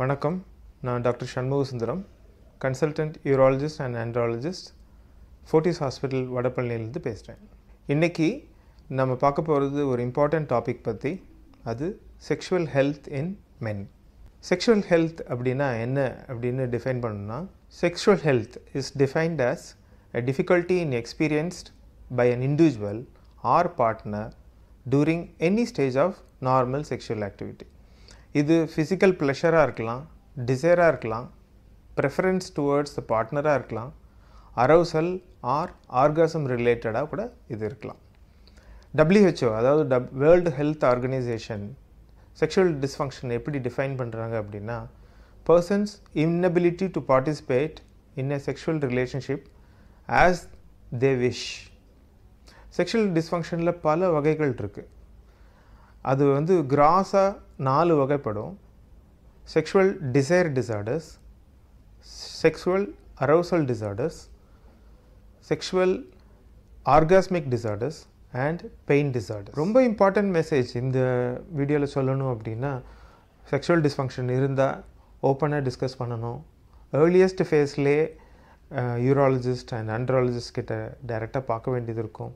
வணக்கம் நான் doctor Shanmuga Sundaram consultant urologist and andrologist Fortis hospital வடப்பள்ளியிலேருந்து பேசுகிறேன் இன்றைக்கி நம்ம பார்க்க போகிறது ஒரு இம்பார்ட்டண்ட் டாபிக் பற்றி அது sexual health in men sexual health அப்படின்னா என்ன அப்படின்னு டிஃபைன் பண்ணணும்னா sexual health is defined as a difficulty in experienced by an individual or partner during any stage of normal sexual activity இது ஃபிசிக்கல் ப்ளெஷராக இருக்கலாம் டிசைராக இருக்கலாம் ப்ரெஃபரன்ஸ் டுவர்ட்ஸ் பார்ட்னராக இருக்கலாம் அரவுசல் ஆர் ஆர்காசம் ரிலேட்டடாக கூட இது இருக்கலாம் டபிள்யூஹெச்ஓ அதாவது டப் world health organisation sexual dysfunction எப்படி டிஃபைன் பண்ணுறாங்க அப்படின்னா person's inability to participate in a sexual relationship as they wish sexual டிஸ்ஃபங்க்ஷனில் பல வகைகள் இருக்குது அது வந்து கிராஸாக நாலு வகைப்படும் sexual desire disorders sexual arousal disorders sexual orgasmic disorders and pain disorder ரொம்ப இம்பார்ட்டண்ட் மெசேஜ் இந்த வீடியோவில் சொல்லணும் அப்படின்னா செக்ஷுவல் டிஸ்ஃபங்க்ஷன் இருந்தால் ஓப்பனாக டிஸ்கஸ் பண்ணணும் ஏர்லியஸ்ட் ஃபேஸ்லே யூராலஜிஸ்ட் அண்ட் அண்ட்ராலஜிஸ்ட் கிட்ட டைரெக்டாக பார்க்க வேண்டியது இருக்கும்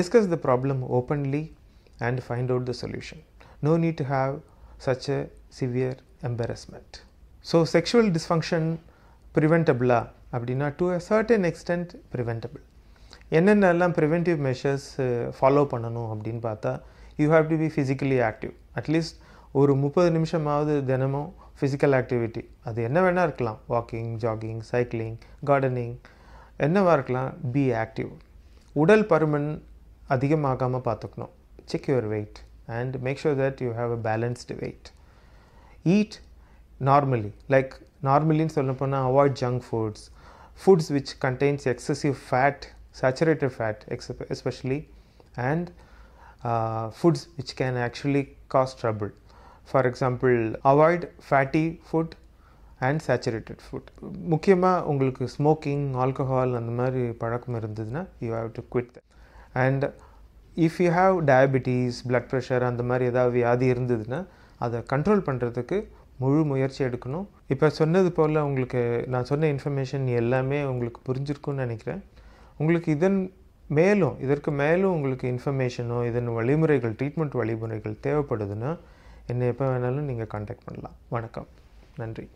discuss the problem openly and find out the solution. No need to have such a severe embarrassment. So sexual dysfunction ப்ரிவென்டபிளா அப்படின்னா to a certain extent preventable என்னென்னலாம் ப்ரிவென்டிவ் மெஷர்ஸ் ஃபாலோ பண்ணணும் அப்படின்னு பார்த்தா you have to be physically active at least ஒரு முப்பது நிமிஷமாவது தினமும் ஃபிசிக்கல் ஆக்டிவிட்டி அது என்ன வேணால் இருக்கலாம் வாக்கிங் ஜாகிங் சைக்கிளிங் கார்டனிங் என்னவாக இருக்கலாம் பி ஆக்டிவ் உடல் பருமன் அதிகமாகாமல் பார்த்துக்கணும் check your weight and make sure that you have a balanced weight. Eat normally, like normally In சொல்லப்போனா avoid junk foods, foods which contains excessive fat, saturated fat especially and uh, foods which can actually cause trouble. example, avoid fatty food and saturated food. Food முக்கியமாக smoking, alcohol and அந்த மாதிரி பழக்கம் you have to quit that and. If you have diabetes blood pressure அந்த மாதிரி ஏதாவது வியாதி இருந்ததுன்னா அதை கண்ட்ரோல் பண்ணுறதுக்கு முழு முயற்சி எடுக்கணும் இப்போ சொன்னது போல் உங்களுக்கு நான் சொன்ன இன்ஃபர்மேஷன் எல்லாமே உங்களுக்கு புரிஞ்சிருக்குன்னு நினைக்கிறேன் உங்களுக்கு இதன் மேலும் இதற்கு மேலும் உங்களுக்கு இன்ஃபர்மேஷனோ இதன் வழிமுறைகள் ட்ரீட்மெண்ட் வழிமுறைகள் தேவைப்படுதுன்னா என்னை எப்போ வேணாலும் நீங்கள் காண்டாக்ட் பண்ணலாம் வணக்கம் நன்றி